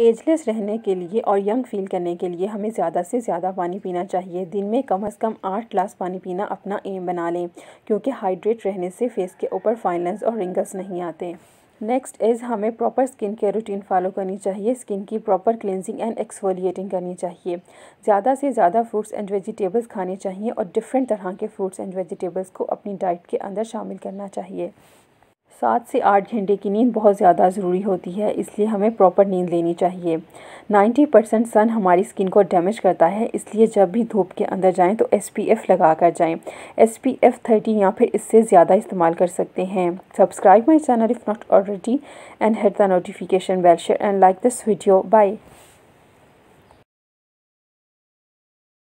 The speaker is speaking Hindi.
एजलेस रहने के लिए और यंग फील करने के लिए हमें ज़्यादा से ज़्यादा पानी पीना चाहिए दिन में कम अज़ कम आठ ग्लास पानी पीना अपना एम बना लें क्योंकि हाइड्रेट रहने से फेस के ऊपर फाइनलेंस और रिंगल्स नहीं आते नेक्स्ट इज़ हमें proper skin care routine follow करनी चाहिए स्किन की प्रॉपर क्लिनजिंग एंड एक्सफोलिएटिंग करनी चाहिए ज़्यादा से ज़्यादा फ्रूट्स एंड वेजिटेबल्स खाने चाहिए और डिफरेंट तरह के फ्रूट्स एंड वेजिटेबल्स को अपनी डाइट के अंदर शामिल करना चाहिए सात से आठ घंटे की नींद बहुत ज़्यादा ज़रूरी होती है इसलिए हमें प्रॉपर नींद लेनी चाहिए नाइन्टी परसेंट सन हमारी स्किन को डैमेज करता है इसलिए जब भी धूप के अंदर जाएं तो एस पी एफ़ लगा कर जाएँ एस पी एफ़ थर्टी या फिर इससे ज़्यादा इस्तेमाल कर सकते हैं subscribe my channel if not already and hit the notification bell share and like this video by